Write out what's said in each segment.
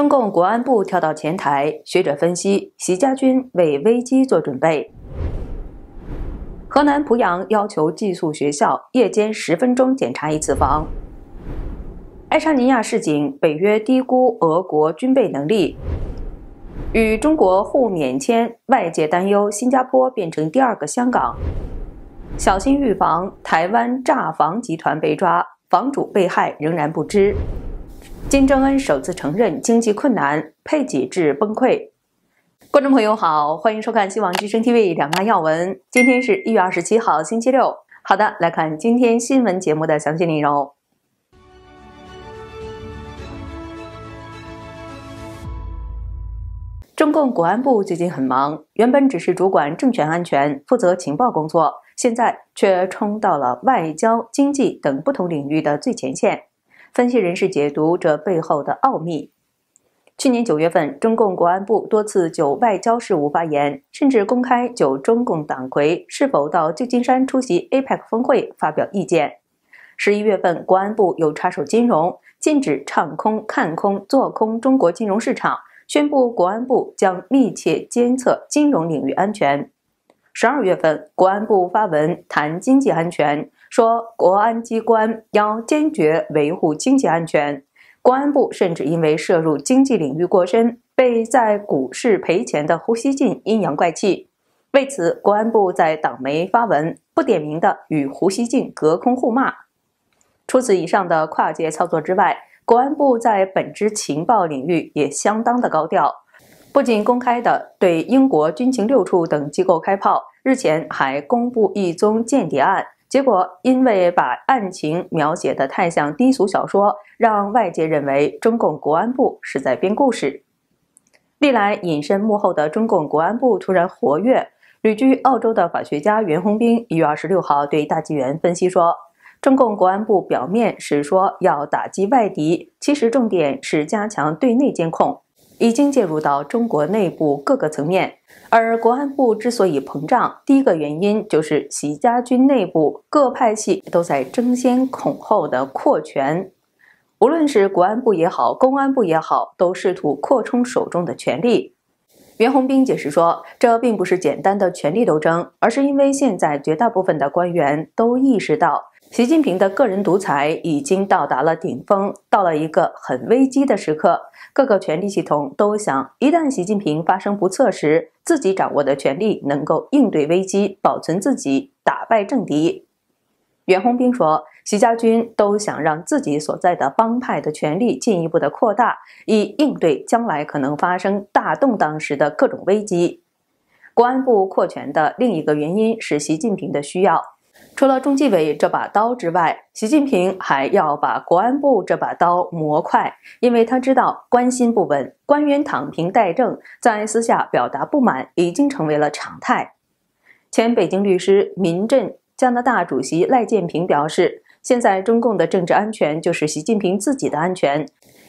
中共国安部跳到前台，学者分析习家军为危机做准备。河南濮阳要求寄宿学校夜间十分钟检查一次房。爱沙尼亚示警北约低估俄国军备能力。与中国互免签，外界担忧新加坡变成第二个香港，小心预防台湾炸房集团被抓，房主被害仍然不知。金正恩首次承认经济困难，配给制崩溃。观众朋友好，欢迎收看《希望之声 TV》两大要闻。今天是一月二十七号，星期六。好的，来看今天新闻节目的详细内容。中共国安部最近很忙，原本只是主管政权安全、负责情报工作，现在却冲到了外交、经济等不同领域的最前线。分析人士解读这背后的奥秘。去年九月份，中共国安部多次就外交事务发言，甚至公开就中共党魁是否到旧金山出席 APEC 峰会发表意见。十一月份，国安部又插手金融，禁止唱空、看空、做空中国金融市场，宣布国安部将密切监测金融领域安全。十二月份，国安部发文谈经济安全。说，国安机关要坚决维护经济安全。公安部甚至因为涉入经济领域过深，被在股市赔钱的胡锡进阴阳怪气。为此，公安部在党媒发文，不点名的与胡锡进隔空互骂。除此以上的跨界操作之外，国安部在本职情报领域也相当的高调，不仅公开的对英国军情六处等机构开炮，日前还公布一宗间谍案。结果，因为把案情描写的太像低俗小说，让外界认为中共国安部是在编故事。历来隐身幕后的中共国安部突然活跃。旅居澳洲的法学家袁宏斌一月二十六号对《大纪元》分析说：“中共国安部表面是说要打击外敌，其实重点是加强对内监控，已经介入到中国内部各个层面。”而国安部之所以膨胀，第一个原因就是习家军内部各派系都在争先恐后的扩权，无论是国安部也好，公安部也好，都试图扩充手中的权力。袁宏斌解释说，这并不是简单的权力斗争，而是因为现在绝大部分的官员都意识到。习近平的个人独裁已经到达了顶峰，到了一个很危机的时刻。各个权力系统都想，一旦习近平发生不测时，自己掌握的权力能够应对危机，保存自己，打败政敌。袁宏斌说，习家军都想让自己所在的帮派的权力进一步的扩大，以应对将来可能发生大动荡时的各种危机。公安部扩权的另一个原因是习近平的需要。除了中纪委这把刀之外，习近平还要把国安部这把刀磨快，因为他知道关心不稳、官员躺平怠政、在私下表达不满已经成为了常态。前北京律师民政加拿大主席赖建平表示：“现在中共的政治安全就是习近平自己的安全，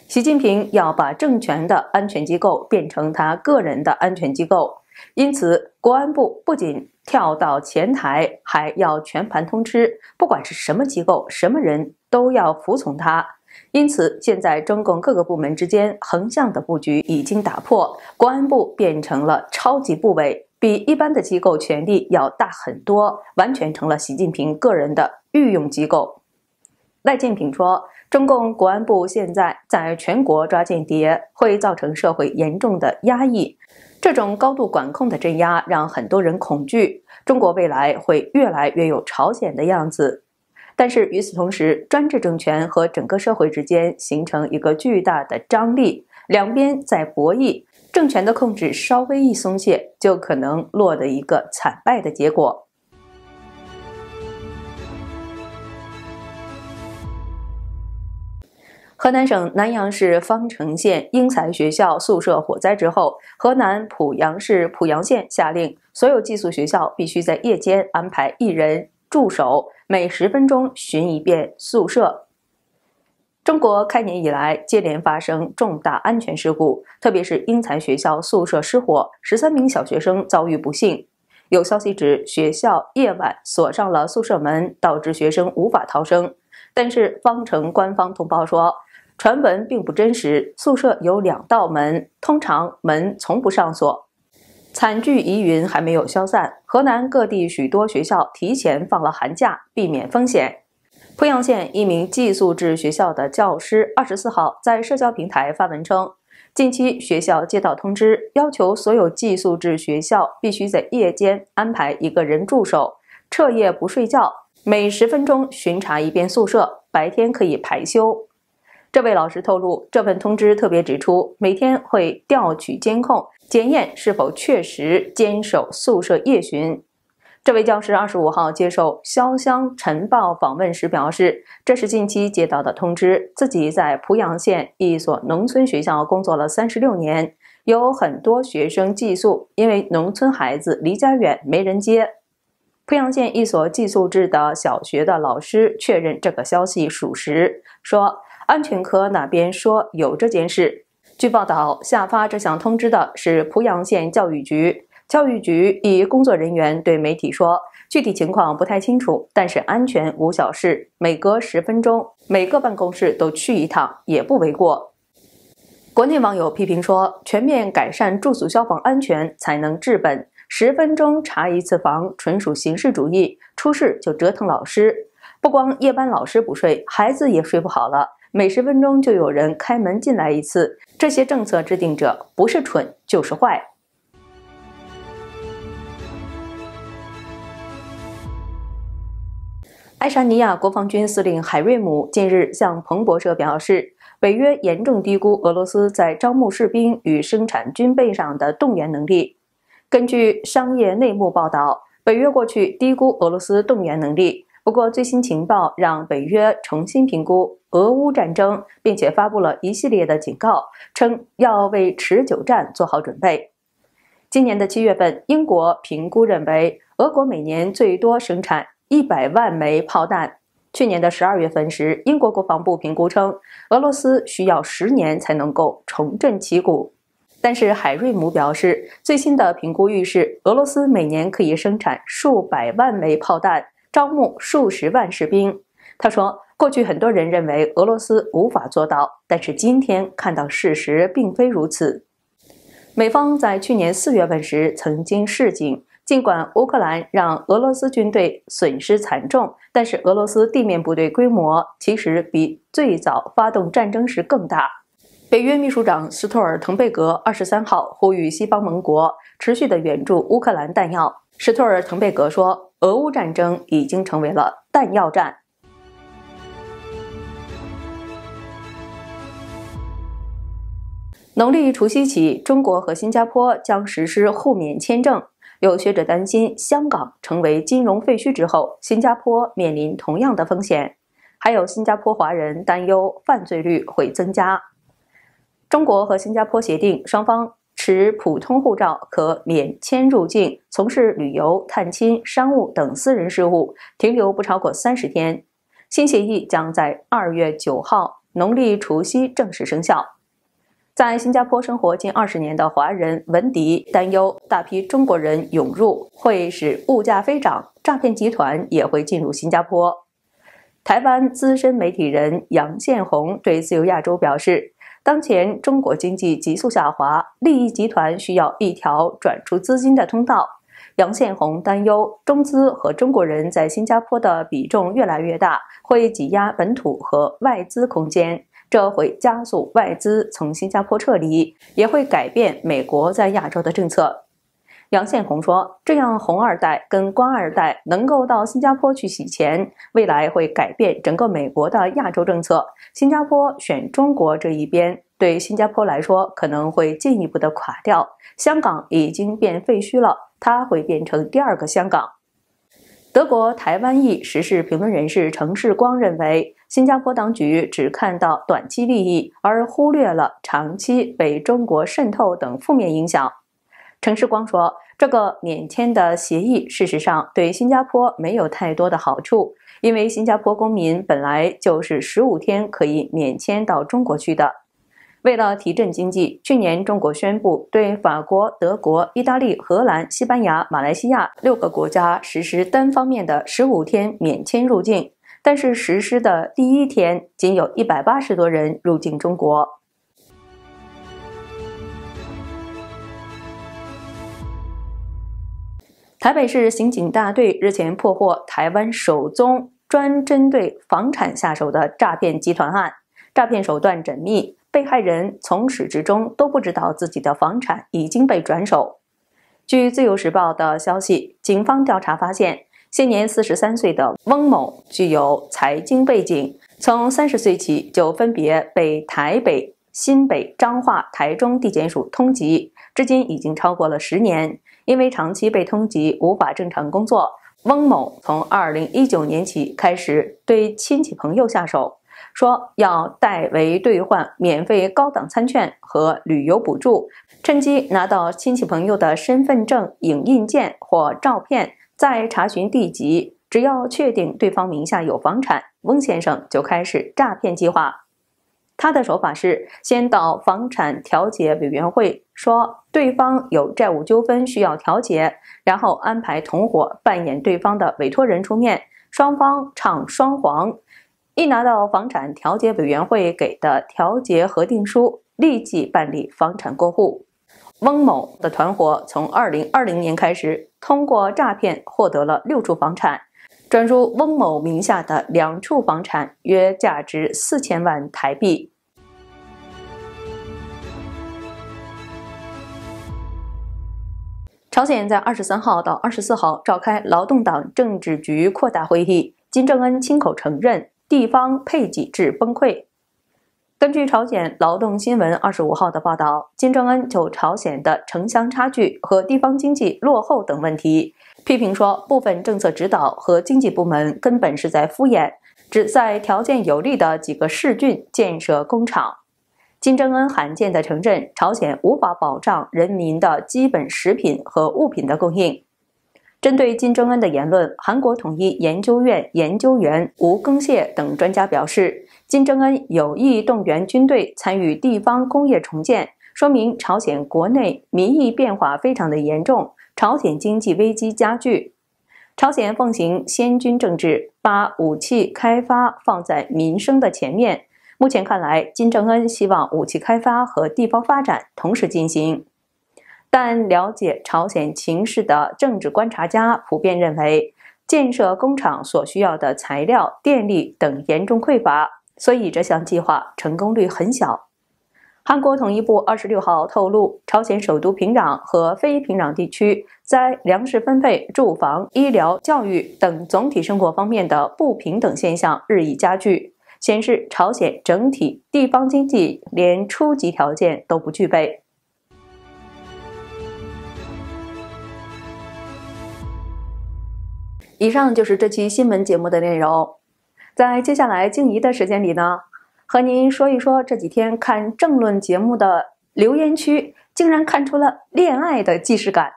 习近平要把政权的安全机构变成他个人的安全机构，因此国安部不仅。”跳到前台还要全盘通吃，不管是什么机构、什么人都要服从他。因此，现在中共各个部门之间横向的布局已经打破，国安部变成了超级部委，比一般的机构权力要大很多，完全成了习近平个人的御用机构。赖建平说，中共国安部现在在全国抓间谍，会造成社会严重的压抑。这种高度管控的镇压让很多人恐惧，中国未来会越来越有朝鲜的样子。但是与此同时，专制政权和整个社会之间形成一个巨大的张力，两边在博弈，政权的控制稍微一松懈，就可能落得一个惨败的结果。河南省南阳市方城县英才学校宿舍火灾之后，河南濮阳市濮阳县下令所有寄宿学校必须在夜间安排一人驻守，每十分钟巡一遍宿舍。中国开年以来接连发生重大安全事故，特别是英才学校宿舍失火，十三名小学生遭遇不幸。有消息指学校夜晚锁上了宿舍门，导致学生无法逃生。但是方城官方通报说。传闻并不真实。宿舍有两道门，通常门从不上锁。惨剧疑云还没有消散，河南各地许多学校提前放了寒假，避免风险。濮阳县一名寄宿制学校的教师二十四号在社交平台发文称，近期学校接到通知，要求所有寄宿制学校必须在夜间安排一个人驻守，彻夜不睡觉，每十分钟巡查一遍宿舍，白天可以排休。这位老师透露，这份通知特别指出，每天会调取监控，检验是否确实坚守宿舍夜巡。这位教师二十五号接受《潇湘晨报》访问时表示，这是近期接到的通知。自己在濮阳县一所农村学校工作了三十六年，有很多学生寄宿，因为农村孩子离家远，没人接。濮阳县一所寄宿制的小学的老师确认这个消息属实，说。安全科那边说有这件事。据报道，下发这项通知的是濮阳县教育局。教育局一工作人员对媒体说：“具体情况不太清楚，但是安全无小事，每隔十分钟每个办公室都去一趟也不为过。”国内网友批评说：“全面改善住宿消防安全才能治本，十分钟查一次房纯属形式主义，出事就折腾老师，不光夜班老师不睡，孩子也睡不好了。”每十分钟就有人开门进来一次，这些政策制定者不是蠢就是坏。爱沙尼亚国防军司令海瑞姆近日向彭博社表示，北约严重低估俄罗斯在招募士兵与生产军备上的动员能力。根据商业内幕报道，北约过去低估俄罗斯动员能力，不过最新情报让北约重新评估。俄乌战争，并且发布了一系列的警告，称要为持久战做好准备。今年的七月份，英国评估认为，俄国每年最多生产一百万枚炮弹。去年的十二月份时，英国国防部评估称，俄罗斯需要十年才能够重振旗鼓。但是海瑞姆表示，最新的评估预示，俄罗斯每年可以生产数百万枚炮弹，招募数十万士兵。他说。过去很多人认为俄罗斯无法做到，但是今天看到事实并非如此。美方在去年四月份时曾经示警，尽管乌克兰让俄罗斯军队损失惨重，但是俄罗斯地面部队规模其实比最早发动战争时更大。北约秘书长斯托尔滕贝格二十三号呼吁西方盟国持续的援助乌克兰弹药。斯托尔滕贝格说，俄乌战争已经成为了弹药战。农历除夕起，中国和新加坡将实施互免签证。有学者担心，香港成为金融废墟之后，新加坡面临同样的风险。还有新加坡华人担忧犯罪率会增加。中国和新加坡协定，双方持普通护照可免签入境，从事旅游、探亲、商务等私人事务，停留不超过三十天。新协议将在二月九号（农历除夕）正式生效。在新加坡生活近二十年的华人文迪担忧，大批中国人涌入会使物价飞涨，诈骗集团也会进入新加坡。台湾资深媒体人杨宪宏对《自由亚洲》表示，当前中国经济急速下滑，利益集团需要一条转出资金的通道。杨宪宏担忧，中资和中国人在新加坡的比重越来越大，会挤压本土和外资空间。这会加速外资从新加坡撤离，也会改变美国在亚洲的政策。杨宪红说：“这样，红二代跟官二代能够到新加坡去洗钱，未来会改变整个美国的亚洲政策。新加坡选中国这一边，对新加坡来说可能会进一步的垮掉。香港已经变废墟了，它会变成第二个香港。”德国台湾裔时事评论人士程世光认为。新加坡当局只看到短期利益，而忽略了长期被中国渗透等负面影响。陈世光说：“这个免签的协议，事实上对新加坡没有太多的好处，因为新加坡公民本来就是十五天可以免签到中国去的。为了提振经济，去年中国宣布对法国、德国、意大利、荷兰、西班牙、马来西亚六个国家实施单方面的十五天免签入境。”但是，实施的第一天，仅有一百八十多人入境中国。台北市刑警大队日前破获台湾首宗专针对房产下手的诈骗集团案，诈骗手段缜密，被害人从始至终都不知道自己的房产已经被转手。据《自由时报》的消息，警方调查发现。现年四十三岁的翁某具有财经背景，从三十岁起就分别被台北、新北、彰化、台中地检署通缉，至今已经超过了十年。因为长期被通缉，无法正常工作，翁某从二零一九年起开始对亲戚朋友下手，说要代为兑换免费高档餐券和旅游补助，趁机拿到亲戚朋友的身份证影印件或照片。在查询地籍，只要确定对方名下有房产，翁先生就开始诈骗计划。他的手法是先到房产调解委员会说对方有债务纠纷需要调解，然后安排同伙扮演对方的委托人出面，双方唱双簧。一拿到房产调解委员会给的调解核定书，立即办理房产过户。翁某的团伙从二零二零年开始。通过诈骗获得了六处房产，转入翁某名下的两处房产约价值四千万台币。朝鲜在二十三号到二十四号召开劳动党政治局扩大会议，金正恩亲口承认地方配给制崩溃。根据朝鲜劳动新闻二十五号的报道，金正恩就朝鲜的城乡差距和地方经济落后等问题批评说，部分政策指导和经济部门根本是在敷衍，只在条件有利的几个市郡建设工厂。金正恩罕见的承认，朝鲜无法保障人民的基本食品和物品的供应。针对金正恩的言论，韩国统一研究院研究员吴庚燮等专家表示。金正恩有意动员军队参与地方工业重建，说明朝鲜国内民意变化非常的严重，朝鲜经济危机加剧。朝鲜奉行先军政治，把武器开发放在民生的前面。目前看来，金正恩希望武器开发和地方发展同时进行，但了解朝鲜情势的政治观察家普遍认为，建设工厂所需要的材料、电力等严重匮乏。所以这项计划成功率很小。韩国统一部二十六号透露，朝鲜首都平壤和非平壤地区在粮食分配、住房、医疗、教育等总体生活方面的不平等现象日益加剧，显示朝鲜整体地方经济连初级条件都不具备。以上就是这期新闻节目的内容。在接下来静怡的时间里呢，和您说一说这几天看政论节目的留言区竟然看出了恋爱的既视感，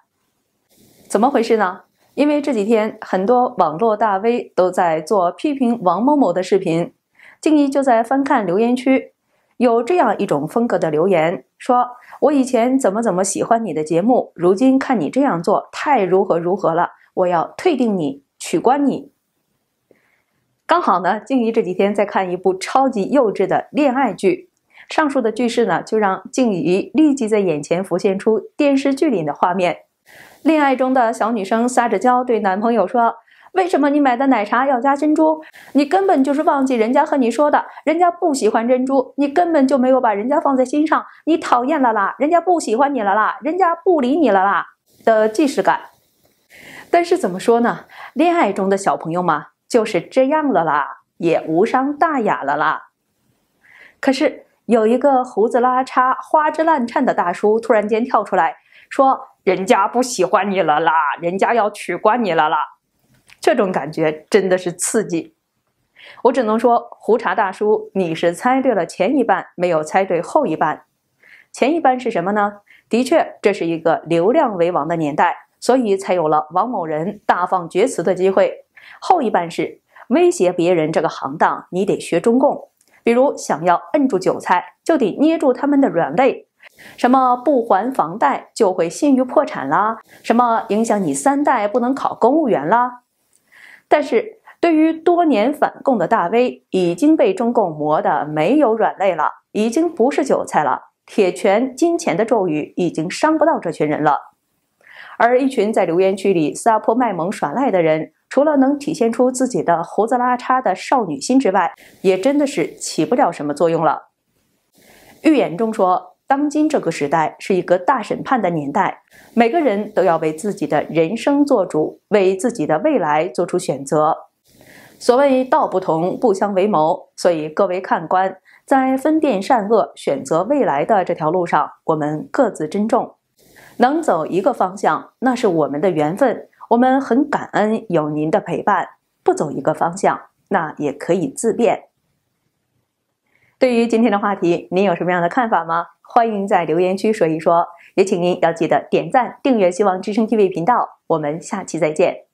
怎么回事呢？因为这几天很多网络大 V 都在做批评王某某的视频，静怡就在翻看留言区，有这样一种风格的留言，说：“我以前怎么怎么喜欢你的节目，如今看你这样做太如何如何了，我要退订你，取关你。”刚好呢，静怡这几天在看一部超级幼稚的恋爱剧，上述的句式呢，就让静怡立即在眼前浮现出电视剧里的画面：恋爱中的小女生撒着娇对男朋友说：“为什么你买的奶茶要加珍珠？你根本就是忘记人家和你说的，人家不喜欢珍珠。你根本就没有把人家放在心上，你讨厌了啦，人家不喜欢你了啦，人家不理你了啦。”的既视感。但是怎么说呢？恋爱中的小朋友嘛。就是这样了啦，也无伤大雅了啦。可是有一个胡子拉碴、花枝乱颤的大叔突然间跳出来说：“人家不喜欢你了啦，人家要取关你了啦。”这种感觉真的是刺激。我只能说，胡茬大叔，你是猜对了前一半，没有猜对后一半。前一半是什么呢？的确，这是一个流量为王的年代，所以才有了王某人大放厥词的机会。后一半是威胁别人，这个行当你得学中共。比如，想要摁住韭菜，就得捏住他们的软肋。什么不还房贷就会信誉破产啦？什么影响你三代不能考公务员啦？但是对于多年反共的大 V，已经被中共磨得没有软肋了，已经不是韭菜了。铁拳、金钱的咒语已经伤不到这群人了。而一群在留言区里撒泼卖萌耍赖的人。除了能体现出自己的胡子拉碴的少女心之外，也真的是起不了什么作用了。预言中说，当今这个时代是一个大审判的年代，每个人都要为自己的人生做主，为自己的未来做出选择。所谓道不同，不相为谋，所以各位看官，在分辨善恶、选择未来的这条路上，我们各自珍重，能走一个方向，那是我们的缘分。我们很感恩有您的陪伴，不走一个方向，那也可以自便。对于今天的话题，您有什么样的看法吗？欢迎在留言区说一说。也请您要记得点赞、订阅，希望之声 TV 频道。我们下期再见。